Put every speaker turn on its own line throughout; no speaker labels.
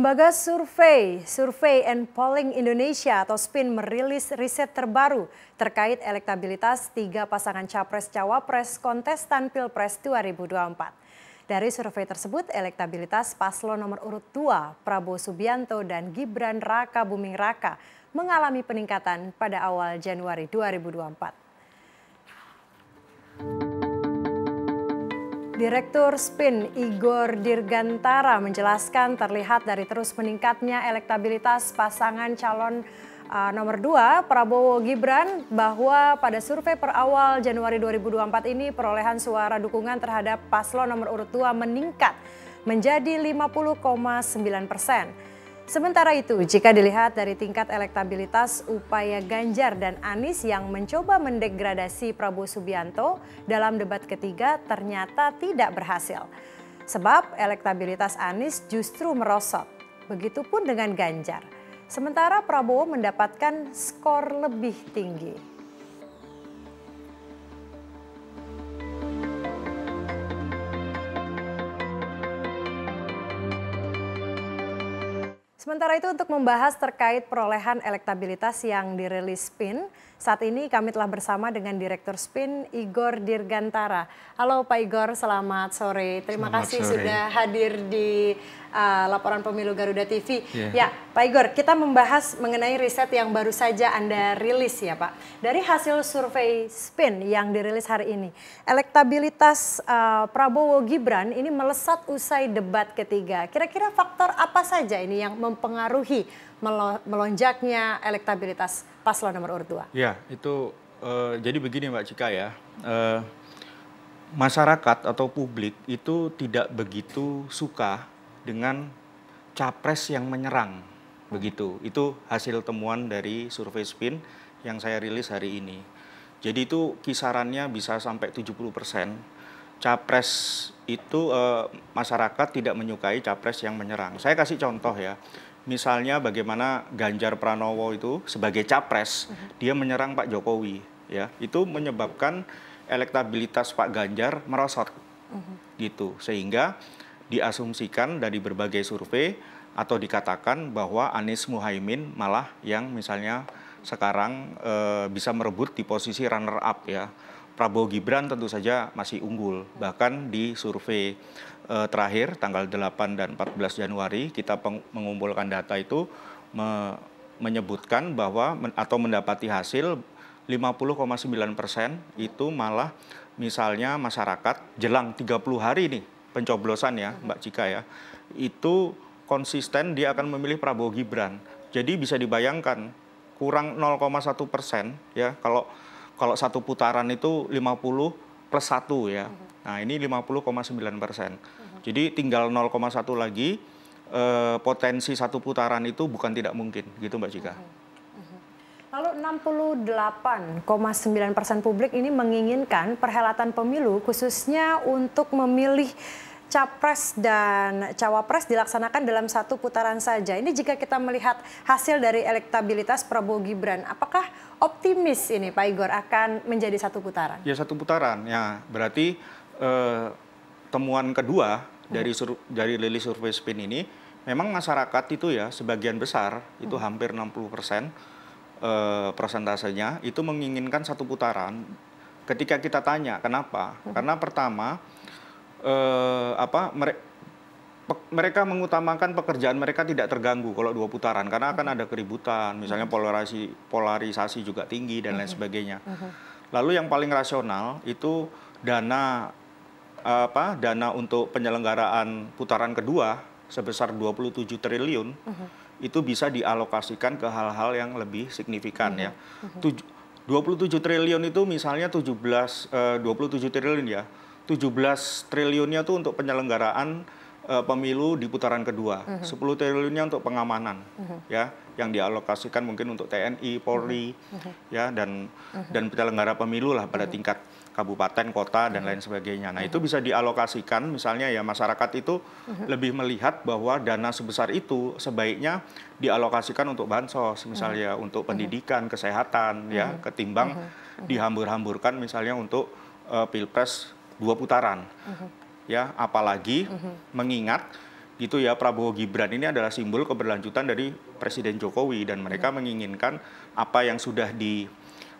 Lembaga Survei, Survei and Polling Indonesia atau SPIN merilis riset terbaru terkait elektabilitas tiga pasangan capres-cawapres kontestan Pilpres 2024. Dari survei tersebut, elektabilitas paslon nomor urut 2 Prabowo Subianto dan Gibran Raka Buming Raka mengalami peningkatan pada awal Januari 2024. Direktur SPIN Igor Dirgantara menjelaskan terlihat dari terus meningkatnya elektabilitas pasangan calon uh, nomor 2 Prabowo Gibran bahwa pada survei per awal Januari 2024 ini perolehan suara dukungan terhadap paslon nomor urut 2 meningkat menjadi 50,9 persen. Sementara itu, jika dilihat dari tingkat elektabilitas upaya Ganjar dan Anies yang mencoba mendegradasi Prabowo Subianto dalam debat ketiga ternyata tidak berhasil. Sebab elektabilitas Anies justru merosot. Begitupun dengan Ganjar. Sementara Prabowo mendapatkan skor lebih tinggi. Sementara itu untuk membahas terkait perolehan elektabilitas yang dirilis PIN, saat ini kami telah bersama dengan Direktur SPIN Igor Dirgantara. Halo Pak Igor, selamat sore. Terima selamat kasih sore. sudah hadir di uh, laporan pemilu Garuda TV. Yeah. Ya, Pak Igor, kita membahas mengenai riset yang baru saja Anda rilis ya Pak. Dari hasil survei SPIN yang dirilis hari ini, elektabilitas uh, Prabowo Gibran ini melesat usai debat ketiga. Kira-kira faktor apa saja ini yang mempengaruhi melonjaknya elektabilitas paslon nomor urut dua?
Ya, itu uh, jadi begini Mbak Cika ya. Uh, masyarakat atau publik itu tidak begitu suka dengan capres yang menyerang. Begitu. Itu hasil temuan dari survei Spin yang saya rilis hari ini. Jadi itu kisarannya bisa sampai 70 persen. Capres itu e, masyarakat tidak menyukai capres yang menyerang. Saya kasih contoh ya misalnya bagaimana Ganjar Pranowo itu sebagai capres uh mhm. -huh. dia menyerang Pak Jokowi ya itu menyebabkan elektabilitas Pak Ganjar merosot uh mhm. -huh. gitu sehingga diasumsikan dari berbagai survei atau dikatakan bahwa Anies Muhaimin malah yang misalnya sekarang e, bisa merebut di posisi runner up ya Prabowo Gibran tentu saja masih unggul bahkan di survei eh, terakhir tanggal 8 dan 14 Januari kita mengumpulkan data itu me menyebutkan bahwa men atau mendapati hasil 50,9 persen itu malah misalnya masyarakat jelang 30 hari nih pencoblosan ya Mbak Cika ya itu konsisten dia akan memilih Prabowo Gibran. Jadi bisa dibayangkan kurang 0,1 persen ya kalau kalau satu putaran itu 50 plus satu ya. Nah ini 50,9 persen. Uh-huh. Jadi tinggal 0,1 lagi eh, potensi satu putaran itu bukan tidak mungkin gitu Mbak Cika. Uh-huh.
Lalu 68,9 persen publik ini menginginkan perhelatan pemilu khususnya untuk memilih capres dan cawapres dilaksanakan dalam satu putaran saja. Ini jika kita melihat hasil dari elektabilitas Prabowo Gibran, apakah optimis ini Pak Igor akan menjadi satu putaran?
Ya satu putaran, ya berarti eh, temuan kedua dari sur dari Lili Survei Spin ini, memang masyarakat itu ya sebagian besar hmm. itu hampir 60 persen eh, persentasenya itu menginginkan satu putaran. Ketika kita tanya kenapa, hmm. karena pertama eh, apa mereka mereka mengutamakan pekerjaan mereka tidak terganggu kalau dua putaran karena akan hmm. ada keributan misalnya hmm. polarisasi polarisasi juga tinggi dan lain hmm. sebagainya lalu yang paling rasional itu dana apa dana untuk penyelenggaraan putaran kedua sebesar 27 triliun uh mhm. -huh. itu bisa dialokasikan ke hal-hal yang lebih signifikan uh -huh. ya. Uh -huh. 27 triliun itu misalnya 17 uh, 27 triliun ya. 17 triliunnya itu untuk penyelenggaraan uh, pemilu di putaran kedua. Uh -huh. 10 triliunnya untuk pengamanan uh mhm. -huh. ya yang dialokasikan mungkin untuk TNI, Polri uh mhm. -huh. ya dan uh -huh. dan penyelenggara pemilu lah pada uh -huh. tingkat kabupaten, kota dan lain sebagainya. Nah, itu bisa dialokasikan misalnya ya masyarakat itu lebih melihat bahwa dana sebesar itu sebaiknya dialokasikan untuk bansos misalnya untuk pendidikan, kesehatan ya ketimbang dihambur-hamburkan misalnya untuk uh, Pilpres dua putaran. Ya, apalagi mengingat gitu ya Prabowo Gibran ini adalah simbol keberlanjutan dari Presiden Jokowi dan mereka menginginkan apa yang sudah di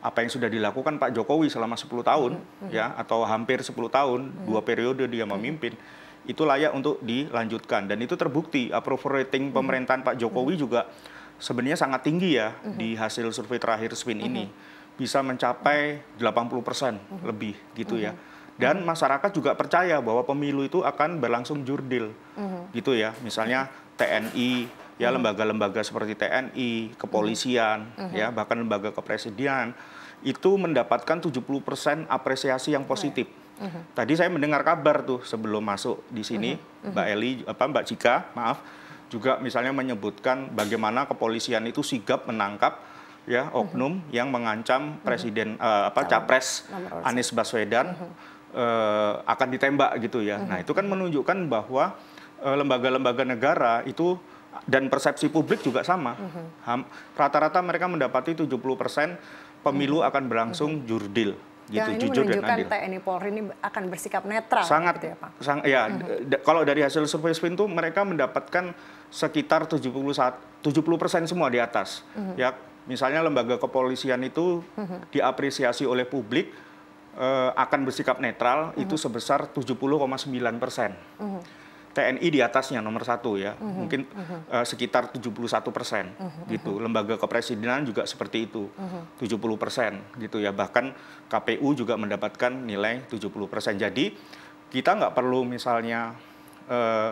apa yang sudah dilakukan Pak Jokowi selama 10 tahun hmm. ya atau hampir 10 tahun, hmm. dua periode dia memimpin. Hmm itu layak untuk dilanjutkan dan itu terbukti approval rating mm-hmm. pemerintahan mm -hmm. Pak Jokowi mm -hmm. juga sebenarnya sangat tinggi ya mm -hmm. di hasil survei terakhir Spin mm -hmm. ini bisa mencapai 80 persen mm -hmm. lebih gitu mm -hmm. ya mm-hmm. dan masyarakat juga percaya bahwa pemilu itu akan berlangsung jurdil mm -hmm. gitu ya misalnya TNI ya lembaga-lembaga seperti TNI, kepolisian, uh mhm. -huh. Mhm. ya bahkan lembaga kepresidenan itu mendapatkan 70% apresiasi yang positif. Uh mhm. -huh. Tadi saya mendengar kabar tuh sebelum masuk di sini uh -huh. Mbak Eli apa Mbak Cika, maaf, juga misalnya menyebutkan bagaimana kepolisian itu sigap menangkap ya oknum uh-huh. yang mengancam presiden uh, apa capres Anies Baswedan uh, akan ditembak gitu ya. Nah, itu kan menunjukkan bahwa eh, lembaga-lembaga negara itu dan persepsi publik juga sama.
Mhm.
Rata-rata mereka mendapati 70% pemilu mhm. akan berlangsung mhm. jurdil gitu ya, ini jujur dan adil.
TNI Polri ini akan bersikap netral. Sangat, gitu ya, Pak?
Sang, ya. Mm-hmm. Kalau dari hasil survei SPIN itu mereka mendapatkan sekitar 70 70 persen semua di atas. Mm-hmm. Ya, misalnya lembaga kepolisian itu mm-hmm. diapresiasi oleh publik uh, akan bersikap netral mm-hmm. itu sebesar 70,9 persen. Mm-hmm TNI di atasnya nomor satu ya, mm-hmm. mungkin mm-hmm. Uh, sekitar 71 persen mm-hmm. gitu. Mhm. Lembaga kepresidenan juga seperti itu, mm-hmm. 70 persen gitu ya. Bahkan KPU juga mendapatkan nilai 70 persen. Jadi kita nggak perlu misalnya uh,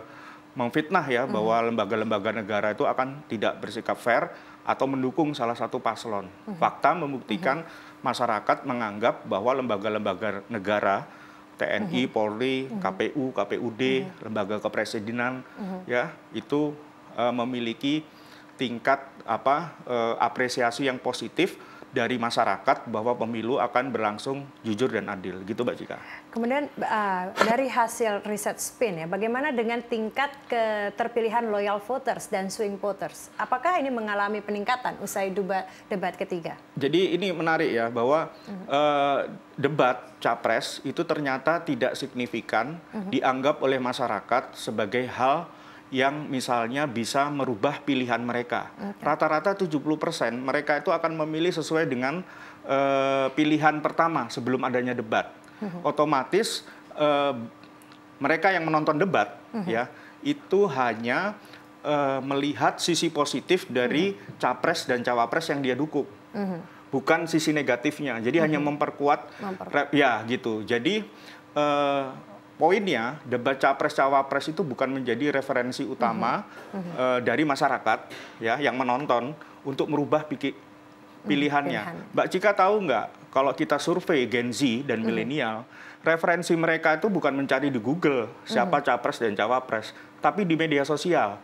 memfitnah ya mm-hmm. bahwa lembaga-lembaga negara itu akan tidak bersikap fair atau mendukung salah satu paslon. Mm-hmm. Fakta membuktikan mm-hmm. masyarakat menganggap bahwa lembaga-lembaga negara TNI, uhum. Mm-hmm. Polri, uhum. Mm-hmm. KPU, KPUD, uhum. Mm-hmm. lembaga kepresidenan uhum. ya itu uh, memiliki tingkat apa uh, apresiasi yang positif dari masyarakat bahwa pemilu akan berlangsung jujur dan adil, gitu Mbak Cika.
Kemudian uh, dari hasil riset spin ya, bagaimana dengan tingkat keterpilihan loyal voters dan swing voters? Apakah ini mengalami peningkatan usai debat, ketiga?
Jadi ini menarik ya bahwa uh, debat capres itu ternyata tidak signifikan uh-huh. dianggap oleh masyarakat sebagai hal yang misalnya bisa merubah pilihan mereka. Rata-rata okay. puluh persen mereka itu akan memilih sesuai dengan uh, pilihan pertama sebelum adanya debat. Mhm. Otomatis uh, mereka yang menonton debat mm ya itu hanya uh, melihat sisi positif dari mm capres dan cawapres yang dia dukung. Mm Bukan sisi negatifnya. Jadi mm hanya mhm. memperkuat Memper. ya gitu. Jadi uh, poinnya debat capres cawapres itu bukan menjadi referensi utama mm-hmm. uh, dari masyarakat ya yang menonton untuk merubah pikir
pilihannya. pilihan.
Mbak Cika tahu nggak kalau kita survei Gen Z dan mhm. milenial, mm. referensi mereka itu bukan mencari di Google siapa mm. capres dan cawapres, tapi di media sosial.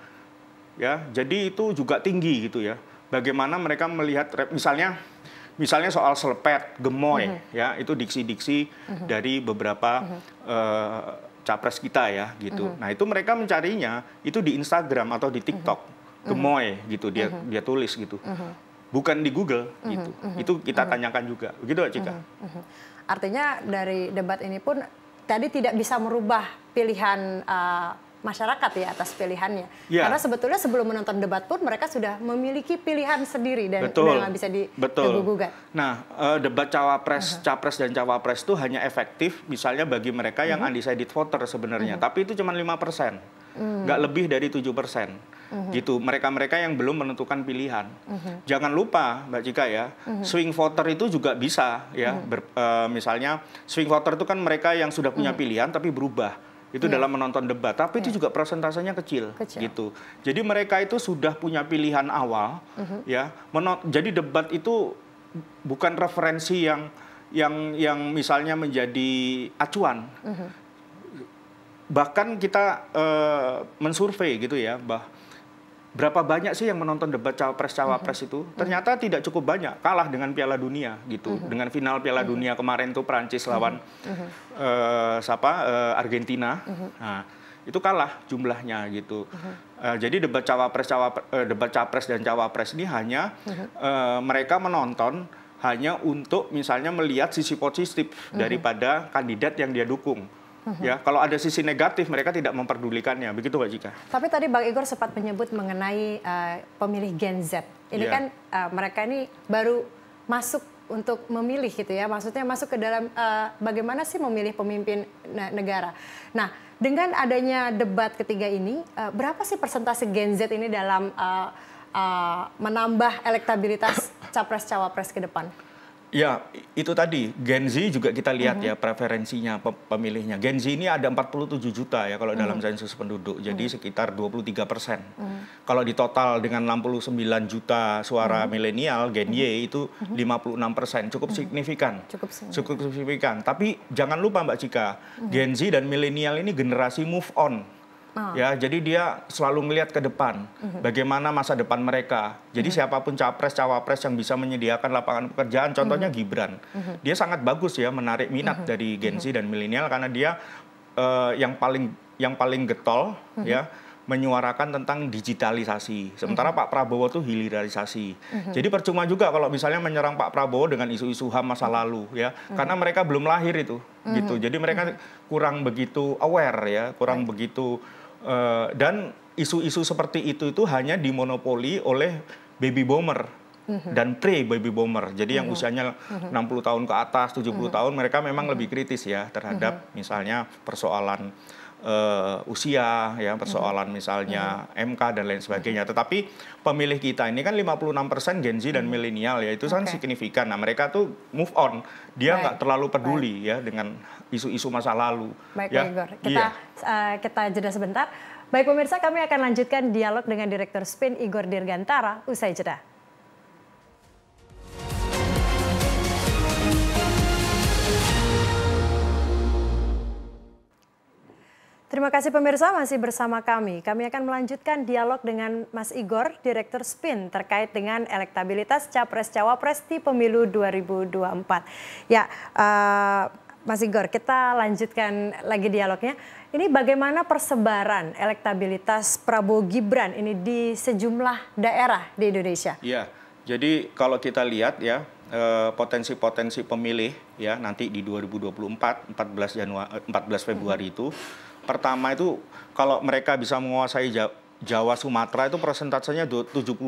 Ya, jadi itu juga tinggi gitu ya. Bagaimana mereka melihat misalnya misalnya soal selepet, gemoy, mm -hmm. ya itu diksi-diksi mm -hmm. dari beberapa mm -hmm. uh, capres kita ya gitu. Mm -hmm. Nah itu mereka mencarinya itu di Instagram atau di TikTok, mm -hmm. gemoy gitu dia mm -hmm. dia tulis gitu, mm -hmm. bukan di Google mm -hmm. gitu. Mm -hmm. Itu kita mm -hmm. tanyakan juga, begitu Cika.
Mm -hmm. Artinya dari debat ini pun tadi tidak bisa merubah pilihan uh, masyarakat ya atas pilihannya. Ya. Karena sebetulnya sebelum menonton debat pun mereka sudah memiliki pilihan sendiri dan Betul. udah nggak bisa di,
Nah, uh, debat cawapres, uh -huh. capres dan cawapres itu hanya efektif misalnya bagi mereka yang uh mhm. -huh. undecided voter sebenarnya, uh mhm. -huh. tapi itu cuma 5%. persen.
-hmm. nggak lebih
dari tujuh persen -hmm. gitu mereka-mereka yang belum menentukan pilihan -hmm. jangan lupa mbak Cika ya -hmm. swing voter itu juga bisa ya -hmm. ber, uh, misalnya swing voter itu kan mereka yang sudah punya -hmm. pilihan tapi berubah itu yeah. dalam menonton debat, tapi yeah. itu iya. juga persentasenya kecil, kecil gitu. Jadi mereka itu sudah punya pilihan awal mm -hmm. ya. Menon jadi debat itu bukan referensi yang yang yang misalnya menjadi acuan. Mm -hmm. Bahkan kita uh, eh, mensurvei gitu ya, bah berapa banyak sih yang menonton debat cawapres-cawapres mhm. itu? Ternyata tidak cukup banyak, kalah dengan Piala Dunia gitu. Mhm. Dengan final Piala mhm. Dunia kemarin tuh Prancis lawan uh, siapa? Uh, Argentina. Nah, itu kalah jumlahnya gitu. Uh, jadi debat cawapres cawapres uh, debat capres dan cawapres ini hanya uh, mereka menonton hanya untuk misalnya melihat sisi positif daripada kandidat yang dia dukung Ya, kalau ada sisi negatif mereka tidak memperdulikannya, begitu Pak Jika.
Tapi tadi Bang Igor sempat menyebut mengenai uh, pemilih Gen Z. Ini yeah. kan uh, mereka ini baru masuk untuk memilih gitu ya, maksudnya masuk ke dalam uh, bagaimana sih memilih pemimpin negara. Nah, dengan adanya debat ketiga ini, uh, berapa sih persentase Gen Z ini dalam uh, uh, menambah elektabilitas capres-cawapres ke depan?
Ya, itu tadi Gen Z juga kita lihat mm -hmm. ya preferensinya pemilihnya. Gen Z ini ada 47 juta ya kalau mm -hmm. dalam mhm. sensus penduduk. Jadi mm -hmm. sekitar 23 persen. Mm -hmm. Kalau ditotal dengan 69 juta suara mm -hmm. milenial Gen Y mm -hmm. itu 56 mhm. persen. Cukup mm -hmm. signifikan. Cukup signifikan. Cukup signifikan. Tapi jangan lupa Mbak Cika, mm -hmm. Gen Z dan milenial ini generasi move on. Oh. Ya, jadi dia selalu melihat ke depan, mm-hmm. bagaimana masa depan mereka. Jadi mm-hmm. siapapun capres cawapres yang bisa menyediakan lapangan pekerjaan, contohnya mm-hmm. Gibran, mm-hmm. dia sangat bagus ya menarik minat mm-hmm. dari Gen Z mm-hmm. dan milenial karena dia uh, yang paling yang paling getol mm-hmm. ya menyuarakan tentang digitalisasi. Sementara mm -hmm. Pak Prabowo tuh hilirisasi. Mm -hmm. Jadi percuma juga kalau misalnya menyerang Pak Prabowo dengan isu-isu HAM masa mhm. lalu ya, mm -hmm. karena mereka belum lahir itu, mm -hmm. gitu. Mhm. Jadi mereka mm -hmm. kurang begitu aware ya, kurang right. begitu Eh, dan isu-isu seperti itu itu hanya dimonopoli oleh baby boomer mhm. dan pre baby boomer. Jadi yang mhm. usianya mm-hmm. 60 tahun ke atas, 70 mm tahun mereka memang mhm. lebih kritis ya terhadap misalnya persoalan uh, usia ya, persoalan misalnya MK dan lain sebagainya. Tetapi pemilih kita ini kan 56% Gen Z dan milenial ya, itu kan okay. sangat signifikan. Nah, mereka tuh move on. Dia nggak terlalu peduli right. ya dengan isu-isu masa lalu. Baik, ya? Igor. Kita, yeah. Iya.
uh, kita jeda sebentar. Baik pemirsa, kami akan lanjutkan dialog dengan Direktur Spin Igor Dirgantara usai jeda. Terima kasih pemirsa masih bersama kami. Kami akan melanjutkan dialog dengan Mas Igor, Direktur SPIN terkait dengan elektabilitas Capres-Cawapres di Pemilu 2024. Ya, uh, Mas Igor, kita lanjutkan lagi dialognya. Ini bagaimana persebaran elektabilitas Prabowo Gibran ini di sejumlah daerah di Indonesia?
Iya, jadi kalau kita lihat ya eh, potensi-potensi pemilih ya nanti di 2024 14 Januari 14 Februari itu pertama itu kalau mereka bisa menguasai Jawa Sumatera itu persentasenya 78,5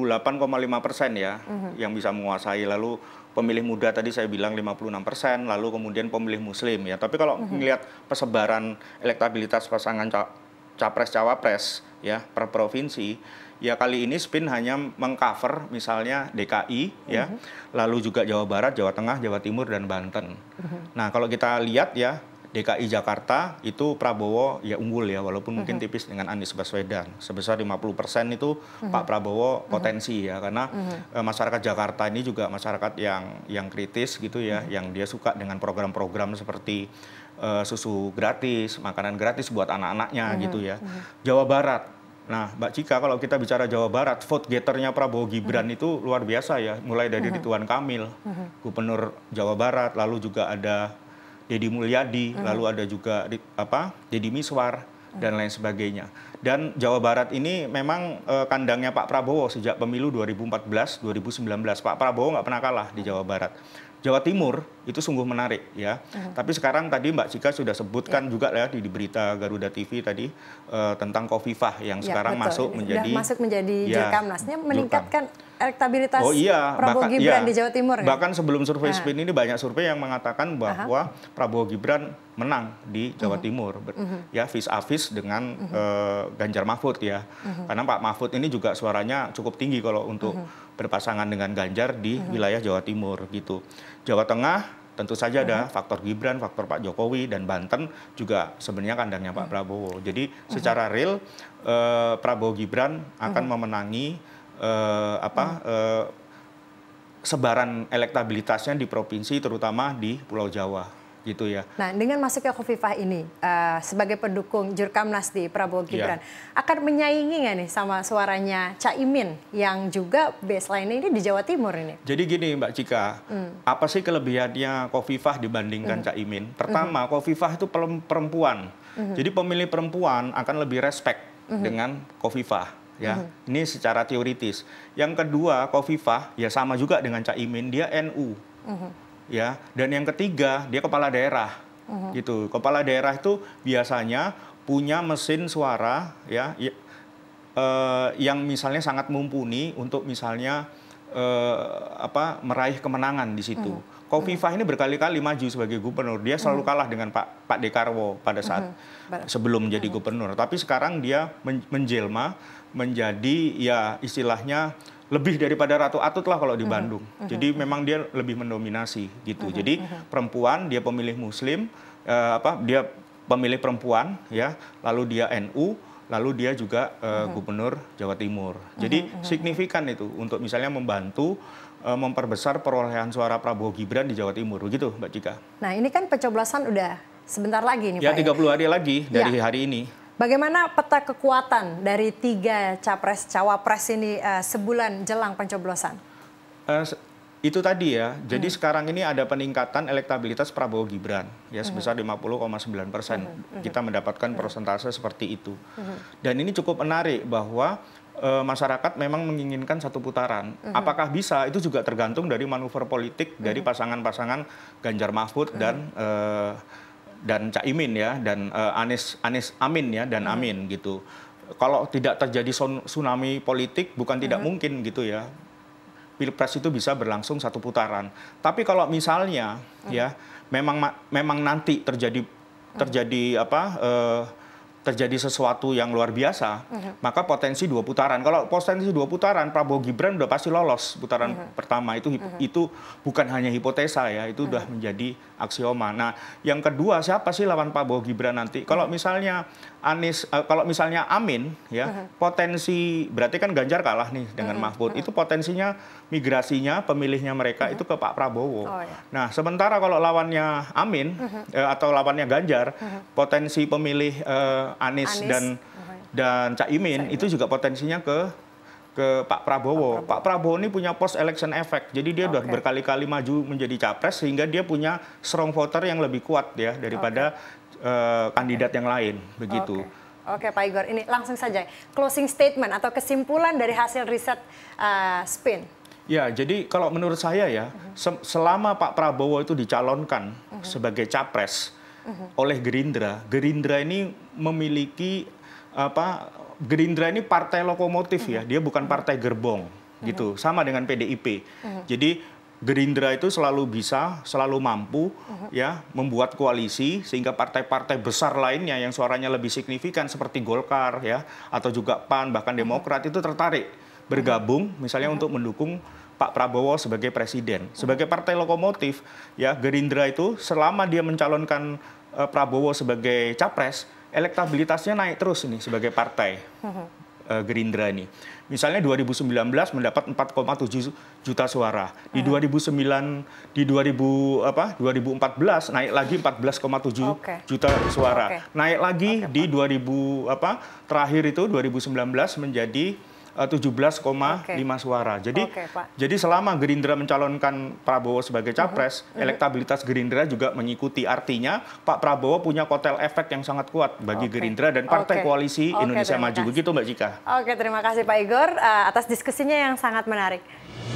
persen ya mm yang bisa menguasai lalu pemilih muda tadi saya bilang 56 persen, lalu kemudian pemilih muslim ya. Tapi kalau melihat mm-hmm. persebaran elektabilitas pasangan capres cawapres ya per provinsi, ya kali ini spin hanya mengcover misalnya DKI ya, mm-hmm. lalu juga Jawa Barat, Jawa Tengah, Jawa Timur dan Banten. Mm-hmm. Nah kalau kita lihat ya DKI Jakarta itu Prabowo ya unggul ya walaupun mm -hmm. mungkin mhm. tipis dengan Anies Baswedan sebesar 50% itu mm -hmm. Pak mhm. Prabowo mhm. potensi mm -hmm. ya karena mm -hmm. masyarakat Jakarta ini juga masyarakat yang yang kritis gitu ya mm -hmm. yang dia suka dengan program-program seperti uh, susu gratis, makanan gratis buat anak-anaknya mm -hmm. gitu ya. Mm -hmm. Jawa Barat. Nah, Mbak Cika kalau kita bicara Jawa Barat, vote getternya Prabowo Gibran mm -hmm. itu luar biasa ya, mulai dari mm -hmm. Ridwan Kamil, mm -hmm. Gubernur Jawa Barat, lalu juga ada Deddy Mulyadi, hmm. lalu ada juga apa Deddy Miswar hmm. dan lain sebagainya. Dan Jawa Barat ini memang eh, kandangnya Pak Prabowo sejak pemilu 2014, 2019. Pak Prabowo nggak pernah kalah di Jawa Barat. Jawa Timur itu sungguh menarik ya. Mm -hmm. Tapi sekarang tadi Mbak Cika sudah sebutkan yeah. juga ya di, di berita Garuda TV tadi uh, tentang Kofifah yang yeah, sekarang betul. masuk menjadi masuk menjadi ya,
meningkatkan Jurkam elektabilitas oh, iya. Prabowo bahkan, Gibran iya. di Jawa Timur. Kan? Bahkan sebelum survei nah. SPIN ini
banyak survei yang mengatakan bahwa Aha. Prabowo Gibran menang di Jawa uh mhm. -huh. Timur. uh mhm. -huh. Ya vis a vis dengan uh -huh. uh, Ganjar Mahfud ya. Uh mhm. -huh. Karena Pak Mahfud ini juga suaranya cukup tinggi kalau untuk uh -huh. berpasangan dengan Ganjar di uh -huh. wilayah Jawa Timur gitu. Jawa Tengah tentu saja ada uh -huh. faktor Gibran, faktor Pak Jokowi dan Banten juga sebenarnya kandangnya Pak uh -huh. Prabowo. Jadi secara real uh, Prabowo Gibran akan uh -huh. memenangi uh, apa hmm. uh, sebaran elektabilitasnya di provinsi terutama di Pulau Jawa gitu ya.
Nah, dengan masuknya Kofifah ini uh, sebagai pendukung Jurkamnas di Prabowo iya. Gibran yeah. akan menyaingi nggak nih sama suaranya Caimin yang juga baseline ini di Jawa Timur ini.
Jadi gini Mbak Cika, mm. apa sih kelebihannya Kofifah dibandingkan mm. Caimin? Hmm. Pertama, -hmm. Kofifah itu perempuan. -hmm. Jadi pemilih perempuan akan lebih respect -hmm. dengan Kofifah ya. Mm-hmm. Ini secara teoritis. Yang kedua, Kofifah ya sama juga dengan Cak Imin, dia NU. Mm-hmm. Ya, dan yang ketiga, dia kepala daerah. Mm-hmm. Gitu. Kepala daerah itu biasanya punya mesin suara ya, ya eh, yang misalnya sangat mumpuni untuk misalnya eh, apa meraih kemenangan di situ. Mm-hmm. Kofifah ini berkali-kali maju sebagai gubernur. Dia selalu mhm. kalah dengan Pak Pak Dekarwo pada saat mhm. sebelum menjadi mhm. gubernur. Tapi sekarang dia menjelma menjadi ya istilahnya lebih daripada Ratu Atut lah kalau di mm-hmm. Bandung. Mm -hmm. Jadi memang dia lebih mendominasi gitu. Mm -hmm. Jadi mm-hmm. perempuan dia pemilih Muslim, eh, apa dia pemilih perempuan ya, lalu dia NU, lalu dia juga eh, mm-hmm. gubernur Jawa Timur. Jadi signifikan itu untuk misalnya membantu eh, memperbesar perolehan suara Prabowo Gibran di Jawa Timur begitu Mbak Cika.
Nah ini kan pencoblosan udah sebentar lagi nih ya, Pak. Ya
30 hari lagi ya. dari ya. hari ini.
Bagaimana peta kekuatan dari tiga capres cawapres ini uh, sebulan jelang pencoblosan?
Uh, itu tadi ya. Jadi hmm. sekarang ini ada peningkatan elektabilitas Prabowo Gibran ya hmm. sebesar hmm. 50,9 hmm, persen. Hmm. Kita mendapatkan hmm. persentase seperti itu. Hmm, hmm. Dan ini cukup menarik bahwa e, masyarakat memang menginginkan satu putaran. -hmm. Apakah bisa? Itu juga tergantung dari manuver politik -hmm. dari pasangan-pasangan Ganjar Mahfud -hmm. dan e, dan caimin ya dan uh, eh, Anies Anies Amin ya dan hmm. Amin hmm. gitu. Kalau tidak terjadi tsunami politik bukan tidak hmm. mungkin gitu ya. Pilpres itu bisa berlangsung satu putaran. Tapi kalau misalnya hmm. ya memang memang nanti terjadi terjadi apa uh, terjadi sesuatu yang luar biasa, mhm. maka potensi dua putaran. Kalau potensi dua putaran, Prabowo Gibran udah pasti lolos putaran mhm. pertama. Itu mhm. itu bukan hanya hipotesa ya, itu udah menjadi aksioma. Nah, yang kedua siapa sih lawan Prabowo Gibran nanti? Kalau misalnya Anies uh, kalau misalnya Amin ya uh -huh. potensi berarti kan Ganjar kalah nih dengan uh -huh. Mahfud uh -huh. itu potensinya migrasinya pemilihnya mereka uh -huh. itu ke Pak Prabowo. Oh, iya. Nah sementara kalau lawannya Amin uh -huh. uh, atau lawannya Ganjar uh -huh. potensi pemilih uh, Anies, Anies dan uh -huh. dan Cak Imin itu juga potensinya ke ke Pak Prabowo. Pak Prabowo, Pak Prabowo ini punya post election effect. Jadi dia okay. sudah berkali-kali maju menjadi capres sehingga dia punya strong voter yang lebih kuat ya daripada okay. uh, eh, kandidat yang lain begitu. Okay.
Oke Pak Igor, ini langsung saja closing statement atau kesimpulan dari hasil riset uh, SPIN.
Ya, jadi kalau menurut saya ya, uh-huh. se selama Pak Prabowo itu dicalonkan uh-huh. sebagai capres uh-huh. oleh Gerindra, Gerindra ini memiliki apa Gerindra ini partai lokomotif ya, mm-hmm. dia bukan partai gerbong mm-hmm. gitu, sama dengan PDIP. Mm-hmm. Jadi Gerindra itu selalu bisa, selalu mampu ya membuat koalisi sehingga partai-partai besar lainnya yang suaranya lebih signifikan seperti Golkar ya atau juga PAN bahkan Demokrat itu tertarik bergabung misalnya untuk mendukung Pak Prabowo sebagai presiden. Sebagai partai lokomotif ya Gerindra itu selama dia mencalonkan eh, Prabowo sebagai capres elektabilitasnya naik terus nih sebagai partai uh, Gerindra nih. Misalnya 2019 mendapat 4,7 juta suara. Di 2009 hmm. di 2000 apa 2014 naik lagi 14,7 okay. juta suara. Okay. Naik lagi okay, di 2000 apa terakhir itu 2019 menjadi 17,5 eh, okay. suara. Jadi okay, jadi selama Gerindra mencalonkan Prabowo sebagai mm-hmm. capres, uh mm-hmm. -huh. elektabilitas Gerindra juga mengikuti. Artinya Pak Prabowo punya kotel efek yang sangat kuat bagi okay. Gerindra dan partai okay. koalisi okay, Indonesia Maju. Kasih. Begitu Mbak Jika.
Oke, okay, terima kasih Pak Igor uh, atas diskusinya yang sangat menarik.